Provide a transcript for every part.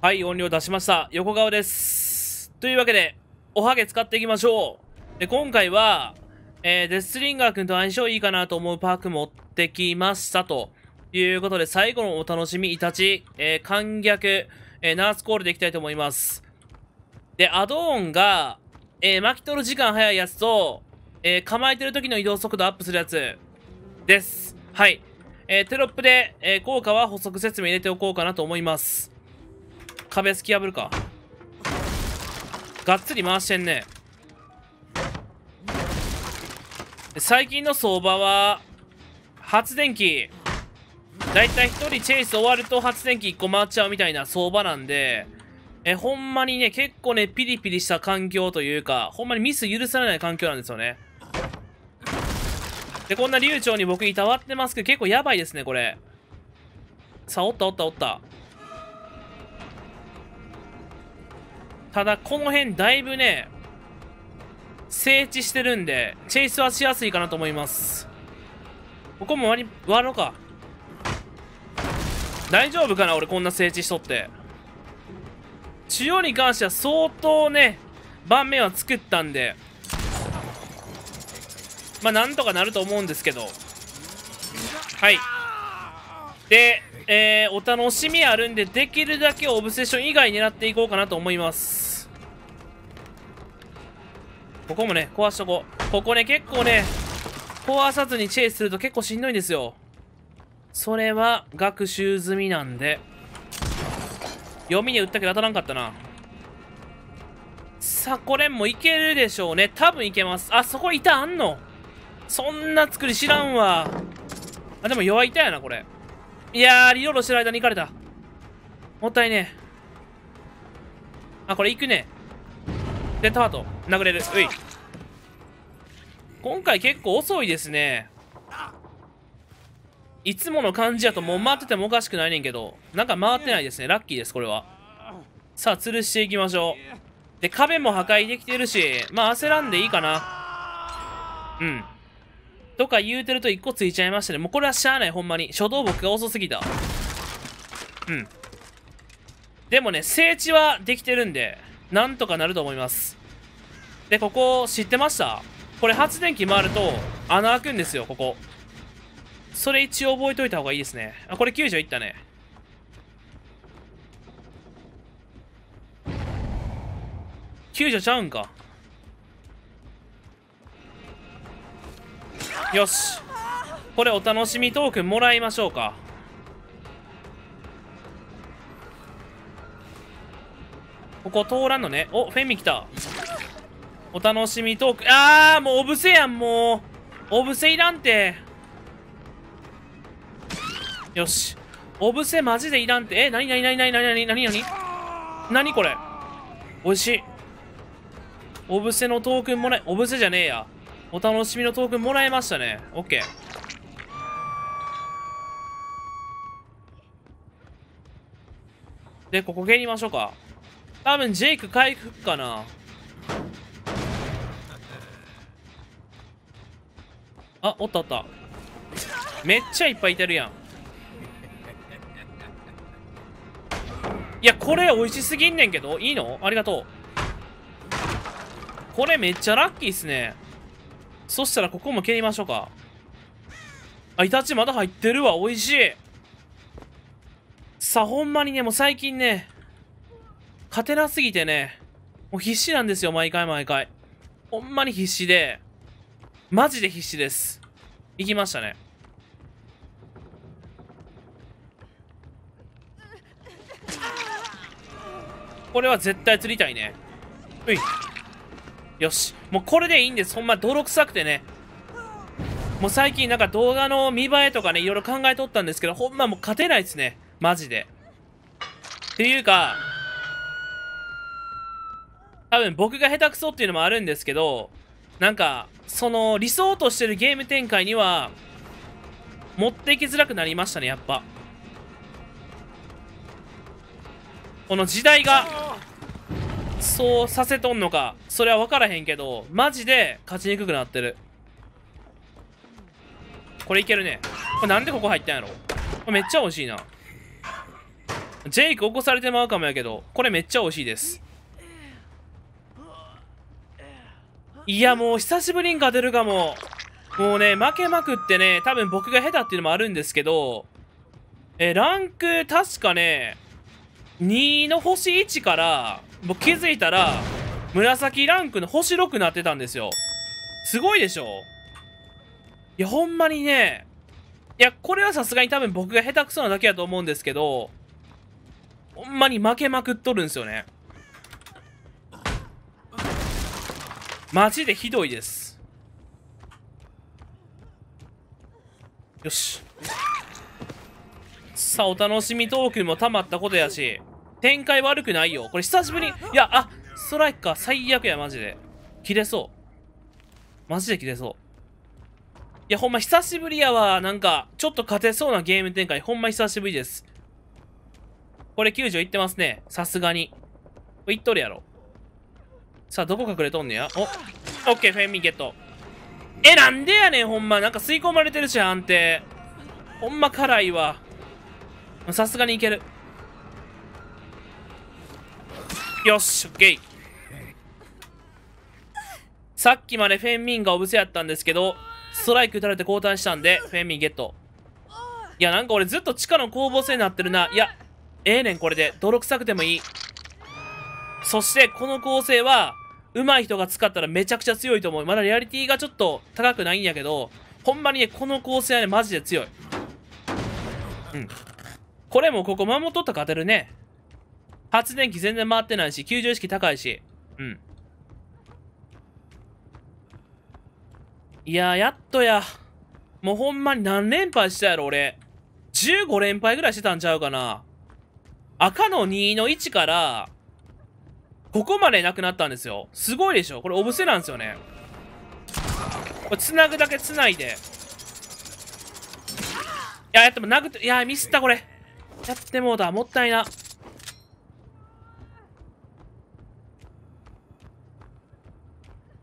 はい、音量出しました。横顔です。というわけで、おはげ使っていきましょう。で、今回は、えー、デスリンガー君と相性いいかなと思うパーク持ってきましたと。いうことで、最後のお楽しみ、イタチ、えー、観客、えー、ナースコールでいきたいと思います。で、アドオンが、えー、巻き取る時間早いやつと、えー、構えてる時の移動速度アップするやつです。はい。えー、テロップで、えー、効果は補足説明入れておこうかなと思います。壁突き破るかがっつり回してんね最近の相場は発電機だいたい1人チェイス終わると発電機1個回っちゃうみたいな相場なんでえほんまにね結構ねピリピリした環境というかほんまにミス許されない環境なんですよねでこんな流暢に僕にたわってますけど結構やばいですねこれさあおったおったおったただ、この辺だいぶね、整地してるんで、チェイスはしやすいかなと思います。ここも割り、割ろうか。大丈夫かな俺こんな整地しとって。中央に関しては相当ね、盤面は作ったんで、まあなんとかなると思うんですけど。はい。で、えー、お楽しみあるんで、できるだけオブセッション以外狙っていこうかなと思います。ここもね、壊しとこう。ここね、結構ね、壊さずにチェイスすると結構しんどいんですよ。それは、学習済みなんで。読みに打ったけど当たらんかったな。さあ、これもいけるでしょうね。多分いけます。あ、そこ板あんのそんな作り知らんわ。あ、でも弱い板やな、これ。いやー、リロードしてる間に行かれた。もったいねあ、これ行くね。デッドハート。殴れる。うい。今回結構遅いですね。いつもの感じやともう回っててもおかしくないねんけど、なんか回ってないですね。ラッキーです、これは。さあ、吊るしていきましょう。で、壁も破壊できてるし、まあ焦らんでいいかな。うん。とか言うてると1個ついちゃいましたね。もうこれはしゃあない、ほんまに。初動僕が遅すぎた。うん。でもね、整地はできてるんで、なんとかなると思います。で、ここ知ってましたこれ発電機回ると穴開くんですよ、ここ。それ一応覚えといた方がいいですね。あ、これ救助いったね。救助ちゃうんか。よしこれお楽しみトークンもらいましょうかここ通らんのねおフェミ来たお楽しみトークああもうオブセやんもうオブセいらんてよしオブセマジでいらんてえなになになになになになになになにこれ美味しいオブセのトークンもらえオブセじゃねえやお楽しみのトークンもらえましたね。OK。で、ここ蹴りましょうか。多分ジェイク回復かな。あ、おったおった。めっちゃいっぱいいてるやん。いや、これ美味しすぎんねんけど。いいのありがとう。これめっちゃラッキーっすね。そしたらここも蹴りましょうか。あ、イタチまだ入ってるわ。美味しい。さあ、ほんまにね、もう最近ね、勝てなすぎてね、もう必死なんですよ、毎回毎回。ほんまに必死で、マジで必死です。行きましたね。これは絶対釣りたいね。うい。よし。もうこれでいいんです。ほんま、泥臭くてね。もう最近なんか動画の見栄えとかね、いろいろ考えとったんですけど、ほんまもう勝てないですね。マジで。っていうか、多分僕が下手くそっていうのもあるんですけど、なんか、その理想としてるゲーム展開には、持っていきづらくなりましたね、やっぱ。この時代がそうさせとんのかそれは分からへんけどマジで勝ちにくくなってるこれいけるねこれなんでここ入ったんやろめっちゃ美味しいなジェイク起こされてまうかもやけどこれめっちゃ美味しいですいやもう久しぶりに勝てるかももうね負けまくってね多分僕が下手っていうのもあるんですけどえランク確かね2の星1からう気づいたら、紫ランクの星6なってたんですよ。すごいでしょいや、ほんまにね、いや、これはさすがに多分僕が下手くそなだけやと思うんですけど、ほんまに負けまくっとるんですよね。マジでひどいです。よし。さあ、お楽しみトークも溜まったことやし。展開悪くないよ。これ久しぶりに、いや、あ、ストライカー最悪や、マジで。切れそう。マジで切れそう。いや、ほんま久しぶりやわ。なんか、ちょっと勝てそうなゲーム展開、ほんま久しぶりです。これ救助いってますね。さすがに。いっとるやろ。さあ、どこ隠れとんねや。お、オッケー、フェンミンゲット。え、なんでやねん、ほんま。なんか吸い込まれてるじゃん、安定。ほんま辛いわ。さすがにいける。よし、オッケー。さっきまでフェンミンがおぶせやったんですけど、ストライク打たれて交代したんで、フェンミンゲット。いや、なんか俺ずっと地下の攻防戦になってるな。いや、ええー、ねん、これで。泥臭くてもいい。そして、この構成は、上手い人が使ったらめちゃくちゃ強いと思う。まだリアリティがちょっと高くないんやけど、ほんまにね、この構成はね、マジで強い。うん。これもここ守っとったら勝てるね。発電機全然回ってないし、救助意識高いし。うん。いややっとや。もうほんまに何連敗したやろ、俺。15連敗ぐらいしてたんちゃうかな。赤の2の1から、ここまでなくなったんですよ。すごいでしょこれおぶせなんですよね。これ繋ぐだけ繋いで。いや、やっても殴って、いや、ミスったこれ。やってもうだ。もったいな。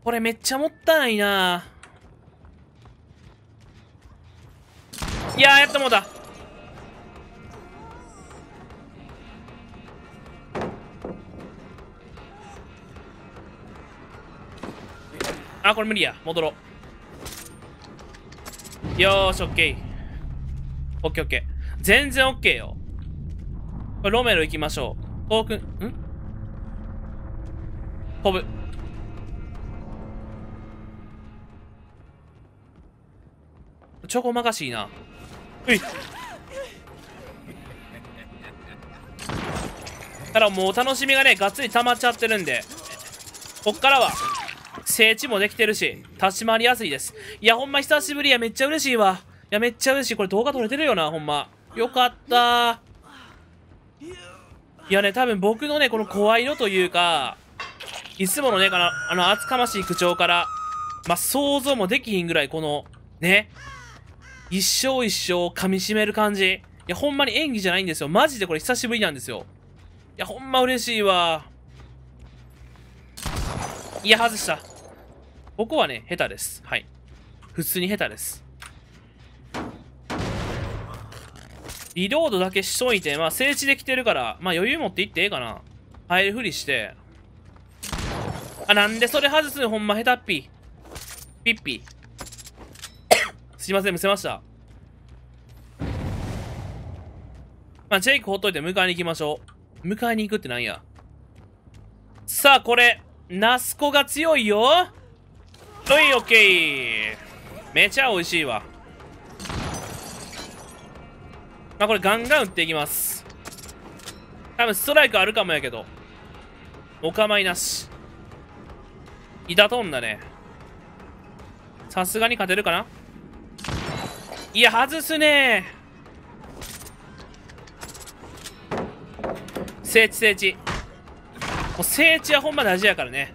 これめっちゃもったいないないややったもうだあこれ無理や戻ろうよーしオッケーオッケーオッケー全然オッケーよこれロメロ行きましょうトークンん飛ぶちょこまかしいなういただもう楽しみがねがっつり溜まっちゃってるんでこっからは整地もできてるし立ち回りやすいですいやほんま久しぶりやめっちゃ嬉しいわいやめっちゃ嬉しいこれ動画撮れてるよなほんまよかったいやね多分僕のねこの声色というかいつものね、あの、厚かましい口調から、まあ、想像もできひんぐらい、この、ね、一生一生噛み締める感じ。いや、ほんまに演技じゃないんですよ。マジでこれ久しぶりなんですよ。いや、ほんま嬉しいわ。いや、外した。僕はね、下手です。はい。普通に下手です。リロードだけしといて、まあ、整地できてるから、まあ、余裕持っていってええかな。入るふりして。あ、なんでそれ外すのほんま下手っぴ。ピッピ。すいません、むせました。まあ、ジェイクほっといて迎えに行きましょう。迎えに行くってなんや。さあ、これ、ナスコが強いよ。はい、オッケー。めちゃ美味しいわ。まあ、これガンガン打っていきます。多分ストライクあるかもやけど。お構いなし。板とんだね。さすがに勝てるかないや外すね聖地聖地もう聖地はほんま大事やからね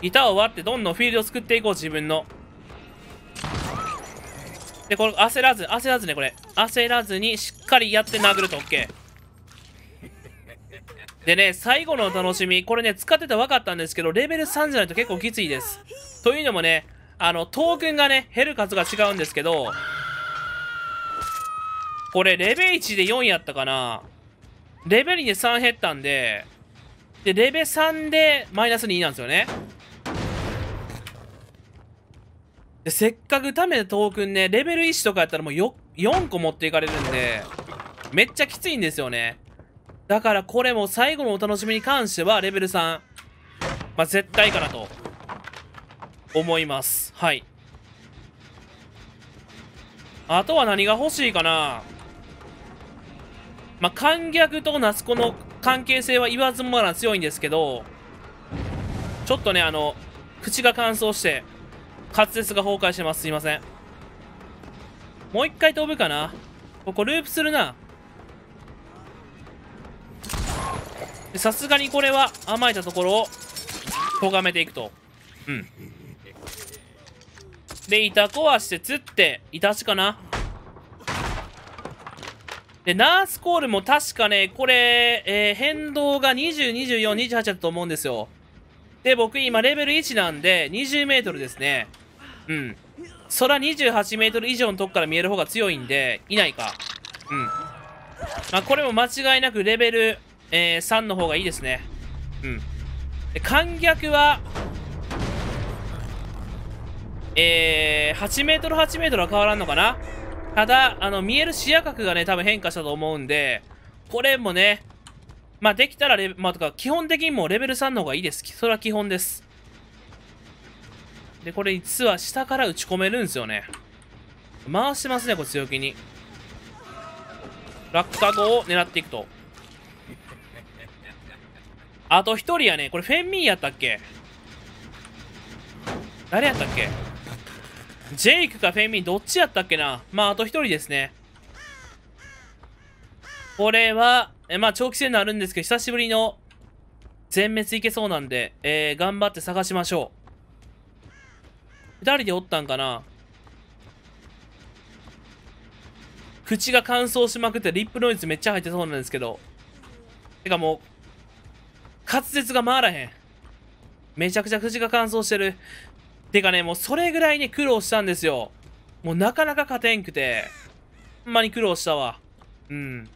板を割ってどんどんフィールドを作っていこう自分のでこれ焦らず焦らずねこれ焦らずにしっかりやって殴ると OK でね最後の楽しみこれね使ってて分かったんですけどレベル3じゃないと結構きついですというのもねあのトークンがね減る数が違うんですけどこれ、レベ1で4やったかな。レベ2で3減ったんで、で、レベ3でマイナス2なんですよね。で、せっかくためたトークンね、レベル1とかやったらもうよ4個持っていかれるんで、めっちゃきついんですよね。だからこれも最後のお楽しみに関してはレベル3。まあ、絶対かなと。思います。はい。あとは何が欲しいかなまあ、観客と那須子の関係性は言わずもがな強いんですけど、ちょっとね、あの、口が乾燥して、滑舌が崩壊してます。すいません。もう一回飛ぶかな。ここループするな。さすがにこれは甘えたところを、がめていくと。うん。で、板壊して釣って、いたしかな。で、ナースコールも確かね、これ、えー、変動が20、24、28だと思うんですよ。で、僕今レベル1なんで、20メートルですね。うん。空28メートル以上のとこから見える方が強いんで、いないか。うん。まあ、これも間違いなくレベル、えー、3の方がいいですね。うん。で、観客は、えー、8メートル8メートルは変わらんのかなただ、あの、見える視野角がね、多分変化したと思うんで、これもね、まあ、できたらレ、まあ、とか、基本的にもレベル3の方がいいです。それは基本です。で、これ実は下から打ち込めるんですよね。回してますね、これ強気に。落下後を狙っていくと。あと1人やね。これフェンミーやったっけ誰やったっけジェイクかフェミンどっちやったっけなまあ、あと一人ですね。これは、えまあ、長期戦になるんですけど、久しぶりの全滅いけそうなんで、えー、頑張って探しましょう。二人でおったんかな口が乾燥しまくってリップノイズめっちゃ入ってそうなんですけど。てかもう、滑舌が回らへん。めちゃくちゃ口が乾燥してる。てかね、もうそれぐらいね、苦労したんですよ。もうなかなか勝てんくて。ほんまに苦労したわ。うん。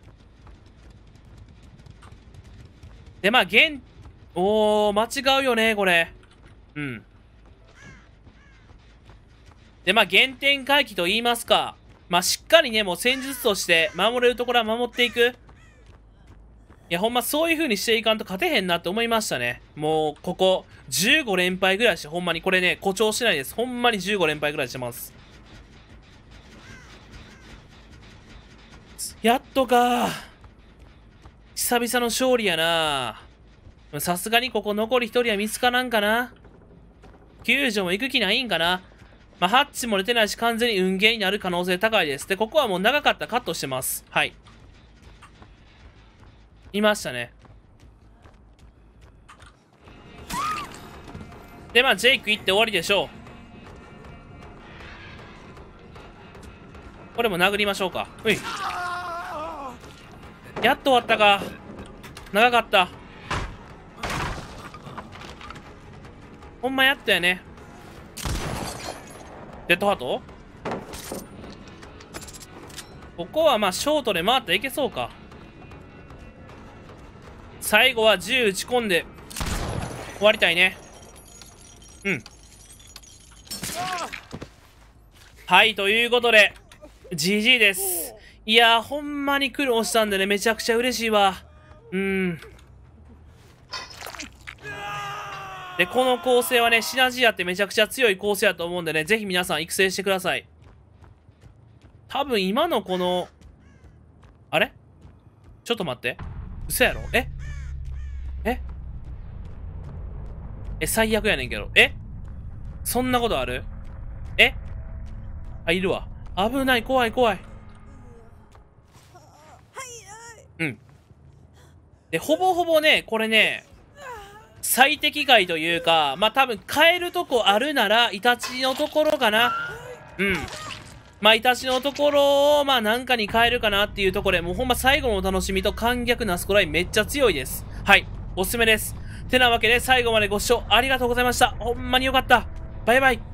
で、まあ、んおー、間違うよね、これ。うん。で、まあ、原点回帰と言いますか。まあ、しっかりね、もう戦術として守れるところは守っていく。いや、ほんまそういう風にしていかんと勝てへんなって思いましたね。もう、ここ、15連敗ぐらいして、ほんまに、これね、誇張してないです。ほんまに15連敗ぐらいしてます。やっとか久々の勝利やなさすがにここ残り1人は見つからんかな救助も行く気ないんかなまあ、ハッチも出てないし、完全に運ゲーになる可能性高いです。で、ここはもう長かったカットしてます。はい。いましたねでまあジェイク行って終わりでしょうこれも殴りましょうかういやっと終わったか長かったほんまやったよねデッドハートここはまあショートで回っていけそうか最後は銃打ち込んで終わりたいねうんはいということで GG ですいやーほんまに苦労したんでねめちゃくちゃ嬉しいわうんでこの構成はねシナジアってめちゃくちゃ強い構成やと思うんでねぜひ皆さん育成してください多分今のこのあれちょっと待って嘘やろええ、最悪やねんけど。えそんなことあるえあ、いるわ。危ない、怖い、怖い。うん。で、ほぼほぼね、これね、最適解というか、まあ、多分変えるとこあるなら、イタチのところかな。うん。まあ、イタチのところを、まあ、なんかに変えるかなっていうところで、もうほんま最後のお楽しみと、観客ナスコラインめっちゃ強いです。はい。おすすめです。てなわけで最後までご視聴ありがとうございました。ほんまによかった。バイバイ。